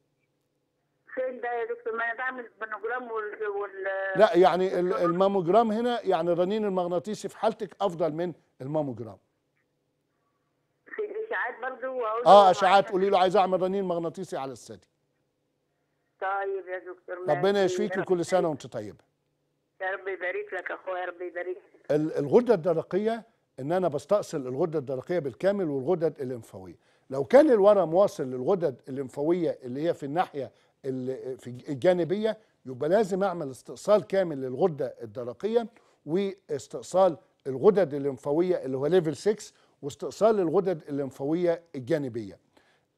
فين ده يا دكتور ما انا بعمل مانوجرام وال... وال لا يعني الماموجرام هنا يعني الرنين المغناطيسي في حالتك افضل من الماموجرام في الاشعاعات برضه اه اشعاعات قولي له عايز اعمل رنين مغناطيسي على الثدي طيب يا دكتور ربنا يشفيك وكل سنه وانت طيبه يا رب يبارك لك اخويا يا رب يبارك الغده الدرقيه ان انا بستأصل الغده الدرقيه بالكامل والغدد الانفويه لو كان الورم واصل للغدد الانفويه اللي هي في الناحيه في الجانبيه يبقى لازم اعمل استئصال كامل للغده الدرقيه واستئصال الغدد الليمفاويه اللي هو ليفل 6 واستئصال الغدد الليمفاويه الجانبيه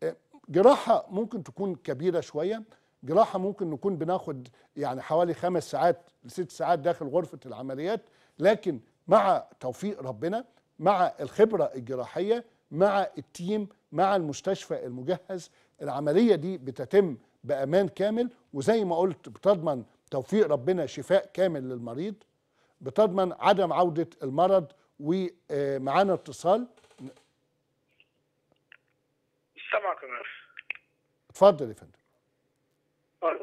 آه، جراحه ممكن تكون كبيره شويه جراحه ممكن نكون بناخد يعني حوالي خمس ساعات لست ساعات داخل غرفه العمليات لكن مع توفيق ربنا مع الخبرة الجراحية مع التيم مع المستشفى المجهز العملية دي بتتم بأمان كامل وزي ما قلت بتضمن توفيق ربنا شفاء كامل للمريض بتضمن عدم عودة المرض ومعانا اتصال سامعك اتفضل يا فندم أه،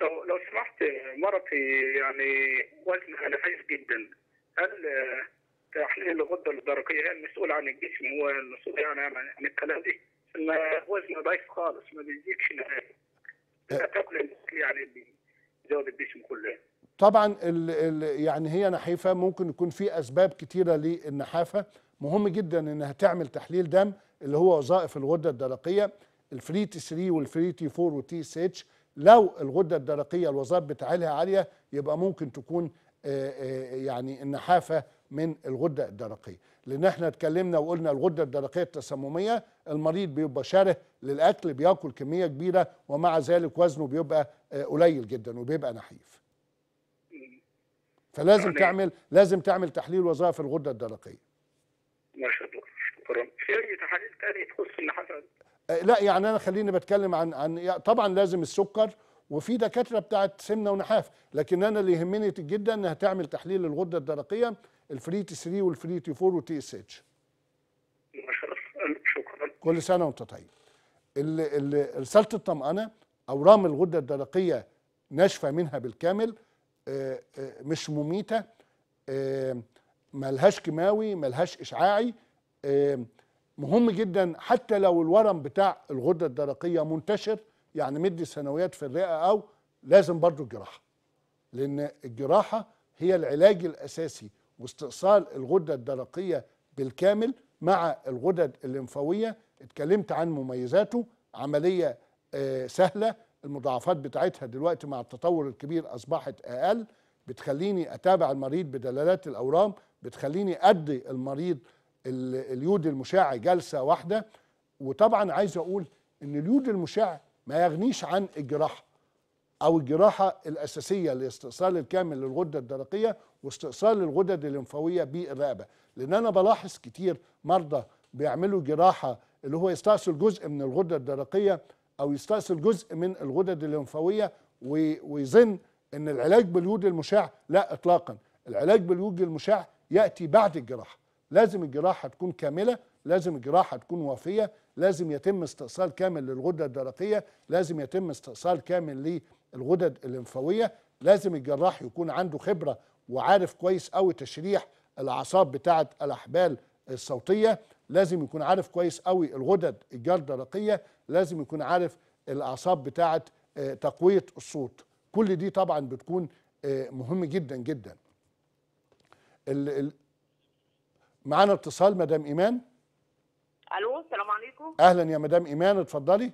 لو لو سمحت مرتي يعني وزنها نحيف جدا هل تحليل الغده الدرقيه هي المسؤول عن الجسم هو المسؤول يعني عن الكلام دي ما وزنه ضعيف خالص ما بيزيدش نهائي أه. تاكل يعني بيزود الجسم كله طبعا الـ الـ يعني هي نحيفه ممكن يكون في اسباب كتيره للنحافه مهم جدا انها تعمل تحليل دم اللي هو وظائف الغده الدرقيه الفري تي 3 والفري تي 4 والتي اس اتش لو الغده الدرقيه الوظائف بتاعتها عاليه يبقى ممكن تكون آه، آه، يعني النحافه من الغده الدرقيه لان احنا اتكلمنا وقلنا الغده الدرقيه التسمميه المريض بيبقى شره للاكل بياكل كميه كبيره ومع ذلك وزنه بيبقى آه، قليل جدا وبيبقى نحيف فلازم تعمل لازم تعمل تحليل وظائف الغده الدرقيه ما شاء الله شكرا في تحاليل تانية تخص النحافه لا يعني انا خليني بتكلم عن عن طبعا لازم السكر وفي دكاتره بتاعت سمنه ونحاف لكن انا اللي يهمني جدا انها تعمل تحليل الغده الدرقيه الفري تي 3 والفري تي 4 وتي اس اتش شكرا كل سنه وانت طيب رساله الطمأنه اورام الغده الدرقيه ناشفه منها بالكامل آه، آه، مش مميته آه، ملهاش كيماوي ملهاش اشعاعي مهم جدا حتى لو الورم بتاع الغده الدرقيه منتشر يعني مدي ثانويات في الرئه او لازم برضو الجراحه لان الجراحه هي العلاج الاساسي واستئصال الغده الدرقيه بالكامل مع الغدد الليمفاويه اتكلمت عن مميزاته عمليه آه، سهله المضاعفات بتاعتها دلوقتي مع التطور الكبير اصبحت اقل بتخليني اتابع المريض بدلالات الاورام بتخليني ادي المريض اليود المشع جلسه واحده وطبعا عايز اقول ان اليود المشع ما يغنيش عن الجراحه او الجراحه الاساسيه لاستئصال الكامل للغده الدرقيه واستئصال الغدد الليمفاويه بالرقبه لان انا بلاحظ كتير مرضى بيعملوا جراحه اللي هو يستأصل جزء من الغده الدرقيه او يستأصل جزء من الغدد الليمفاويه ويظن ان العلاج باليود المشع لا اطلاقا العلاج باليود المشع ياتي بعد الجراحه لازم الجراحه تكون كامله لازم الجراحه تكون وافيه لازم يتم استئصال كامل للغده الدرقيه لازم يتم استئصال كامل للغدد الليمفاويه، لازم الجراح يكون عنده خبره وعارف كويس قوي تشريح الاعصاب بتاعه الاحبال الصوتيه لازم يكون عارف كويس قوي الغدد الجردرقيه لازم يكون عارف الاعصاب بتاعه آه، تقويه الصوت كل دي طبعا بتكون آه، مهم جدا جدا معانا اتصال مدام ايمان الو السلام عليكم اهلا يا مدام ايمان اتفضلي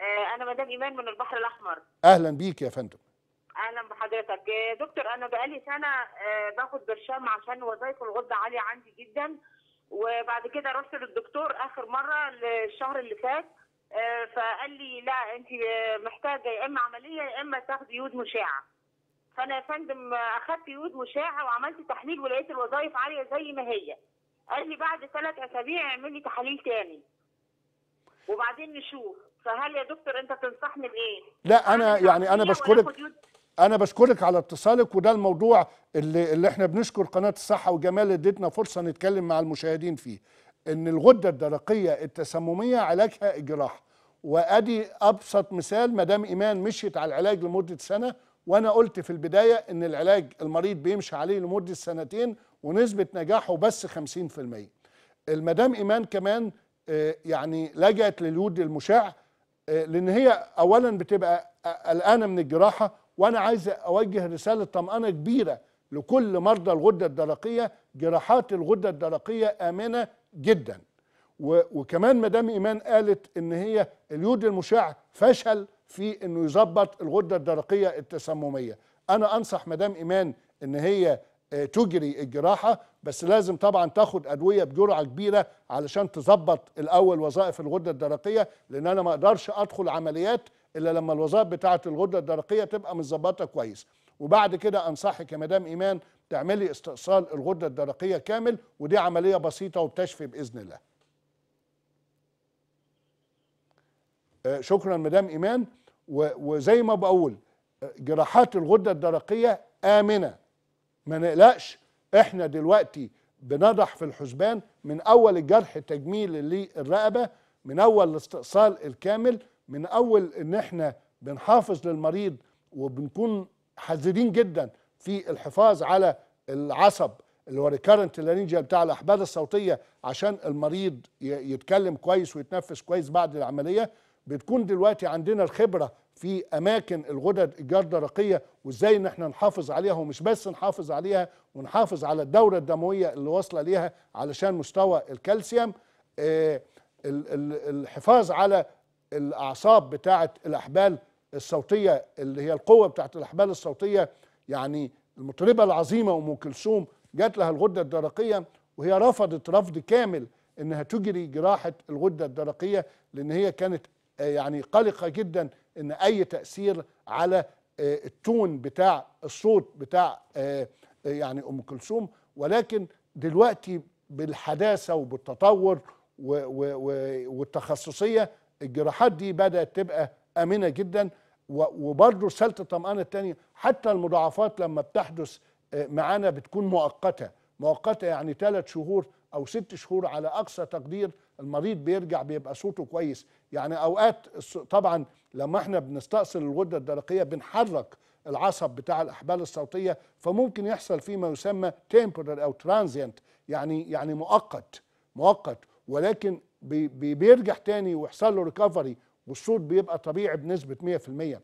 آه، انا مدام ايمان من البحر الاحمر اهلا بيك يا فندم اهلا بحضرتك آه، دكتور انا بقالي سنه آه، باخد برشام عشان وظائف الغده عاليه عندي جدا وبعد كده رحت للدكتور اخر مره الشهر اللي فات فقال لي لا انت محتاجه يا اما عمليه يا اما تاخدي يود مشاعه فانا يا فندم اخدت يود مشاعه وعملت تحليل ولقيت الوظائف عاليه زي ما هي قال لي بعد ثلاث اسابيع اعمل لي تحاليل تاني وبعدين نشوف فهل يا دكتور انت تنصحني بايه؟ لا انا يعني انا بشكرك انا بشكرك على اتصالك وده الموضوع اللي, اللي احنا بنشكر قناه الصحه وجمال اديتنا فرصه نتكلم مع المشاهدين فيه ان الغده الدرقيه التسمميه علاجها الجراحه وادي ابسط مثال مدام ايمان مشيت على العلاج لمده سنه وانا قلت في البدايه ان العلاج المريض بيمشي عليه لمده سنتين ونسبه نجاحه بس 50% المدام ايمان كمان آه، يعني لجأت لليود المشع آه، لان هي اولا بتبقى آه، قلقانه من الجراحه وانا عايز اوجه رساله طمانه كبيره لكل مرضى الغده الدرقيه جراحات الغده الدرقيه امنه جدا وكمان مدام ايمان قالت ان هي اليود المشع فشل في انه يظبط الغده الدرقيه التسمميه انا انصح مدام ايمان ان هي آه، تجري الجراحه بس لازم طبعا تاخد ادويه بجرعه كبيره علشان تظبط الاول وظائف الغده الدرقيه لان انا ما اقدرش ادخل عمليات الا لما الوظائف بتاعه الغده الدرقيه تبقى متظبطه كويس وبعد كده انصحك يا مدام ايمان تعملي استئصال الغده الدرقيه كامل ودي عمليه بسيطه وبتشفي باذن الله. آه، شكرا مدام ايمان وزي ما بقول آه، جراحات الغده الدرقيه امنه ما نقلقش احنا دلوقتي بنضح في الحسبان من اول الجرح التجميل للرقبه من اول الاستئصال الكامل من اول ان احنا بنحافظ للمريض وبنكون حذرين جدا في الحفاظ على العصب اللي هو ريكارنت لارينجيال بتاع الاحبال الصوتيه عشان المريض يتكلم كويس ويتنفس كويس بعد العمليه بتكون دلوقتي عندنا الخبره في اماكن الغدد الجردرقيه وازاي ان احنا نحافظ عليها ومش بس نحافظ عليها ونحافظ على الدوره الدمويه اللي واصله ليها علشان مستوى الكالسيوم آه، الحفاظ على الاعصاب بتاعه الاحبال الصوتيه اللي هي القوه بتاعه الاحبال الصوتيه يعني المطربه العظيمه ام كلثوم جات لها الغده الدرقيه وهي رفضت رفض كامل انها تجري جراحه الغده الدرقيه لان هي كانت آه، يعني قلقه جدا ان اي تاثير على آه، التون بتاع الصوت بتاع آه، يعني ام كلثوم ولكن دلوقتي بالحداثه وبالتطور والتخصصيه الجراحات دي بدات تبقى امنه جدا وبرضه رساله الطمانه الثانيه حتى المضاعفات لما بتحدث معانا بتكون مؤقته مؤقته يعني ثلاث شهور او ست شهور على اقصى تقدير المريض بيرجع بيبقى صوته كويس يعني اوقات طبعا لما احنا بنستأصل الغده الدرقيه بنحرك العصب بتاع الاحبال الصوتيه فممكن يحصل فيه ما يسمى temporary او ترانزيانت يعني يعني مؤقت مؤقت ولكن بي بيرجع تاني ويحصل له ريكفري والصوت بيبقى طبيعي بنسبه 100%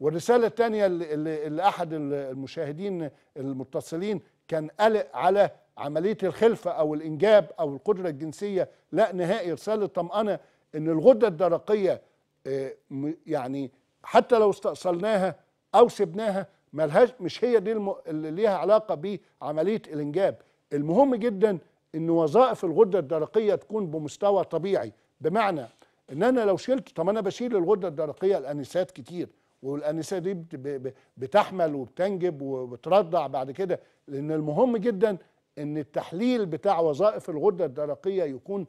والرساله الثانيه اللي, اللي احد المشاهدين المتصلين كان قلق على عمليه الخلفه او الانجاب او القدره الجنسيه لا نهائي رساله طمانه ان الغده الدرقيه آه، يعني حتى لو استأصلناها او سبناها ملهاش مش هي دي الم... اللي ليها علاقه بعمليه الانجاب المهم جدا ان وظائف الغده الدرقيه تكون بمستوى طبيعي بمعنى ان انا لو شلت طب انا بشيل الغده الدرقيه الانسات كتير والانسه دي بتحمل وبتنجب وبترضع بعد كده لان المهم جدا ان التحليل بتاع وظائف الغده الدرقيه يكون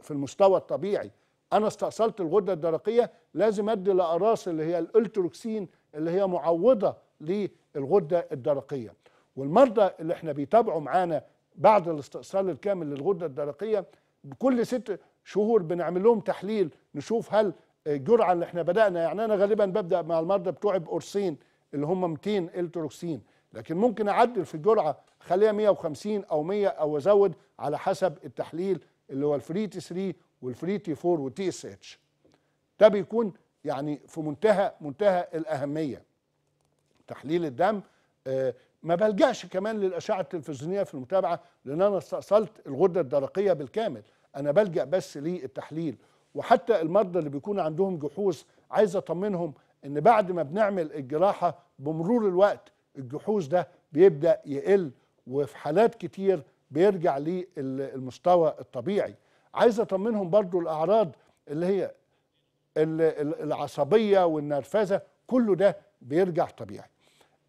في المستوى الطبيعي انا استأصلت الغده الدرقيه لازم ادي لاقراص اللي هي الالتروكسين اللي هي معوضه للغده الدرقيه والمرضى اللي احنا بيتابعوا معانا بعد الاستئصال الكامل للغده الدرقيه كل ست شهور بنعمل لهم تحليل نشوف هل الجرعه اللي احنا بدانا يعني انا غالبا ببدا مع المرضى بتوعي بقرصين اللي هم 200 التروكسين لكن ممكن اعدل في الجرعه اخليها 150 او 100 او ازود على حسب التحليل اللي هو الفري تي 3 والفري تي 4 والتي اس اتش ده بيكون يعني في منتهى منتهى الاهميه تحليل الدم آه ما بلجاش كمان للاشعه التلفزيونيه في المتابعه لان انا استأصلت الغده الدرقيه بالكامل انا بلجا بس للتحليل وحتى المرضى اللي بيكون عندهم جحوظ عايز اطمنهم ان بعد ما بنعمل الجراحه بمرور الوقت الجحوظ ده بيبدا يقل وفي حالات كتير بيرجع للمستوى الطبيعي عايز اطمنهم برضو الاعراض اللي هي العصبيه والنرفزه كله ده بيرجع طبيعي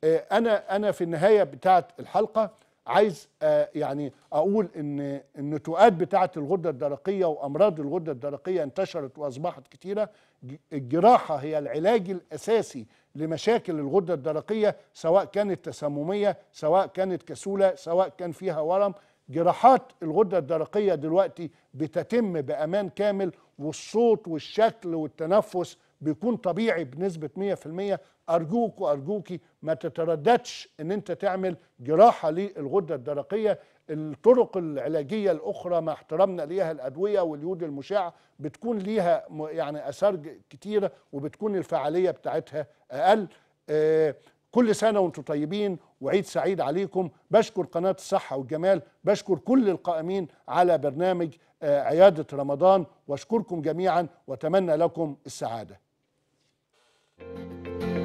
آه، انا انا في النهايه بتاعه الحلقه عايز آه، يعني اقول ان تؤاد بتاعه الغده الدرقيه وامراض الغده الدرقيه انتشرت واصبحت كتيره الجراحه هي العلاج الاساسي لمشاكل الغده الدرقيه سواء كانت تسمميه سواء كانت كسوله سواء كان فيها ورم جراحات الغدة الدرقية دلوقتي بتتم بأمان كامل والصوت والشكل والتنفس بيكون طبيعي بنسبة 100% أرجوك وأرجوكي ما تترددش أن أنت تعمل جراحة للغدة الدرقية الطرق العلاجية الأخرى مع احترامنا ليها الأدوية واليود المشع بتكون ليها يعني أثار كتيرة وبتكون الفعالية بتاعتها أقل آه، كل سنة وانتم طيبين وعيد سعيد عليكم بشكر قناة الصحة والجمال بشكر كل القائمين على برنامج آه، عيادة رمضان واشكركم جميعا واتمنى لكم السعادة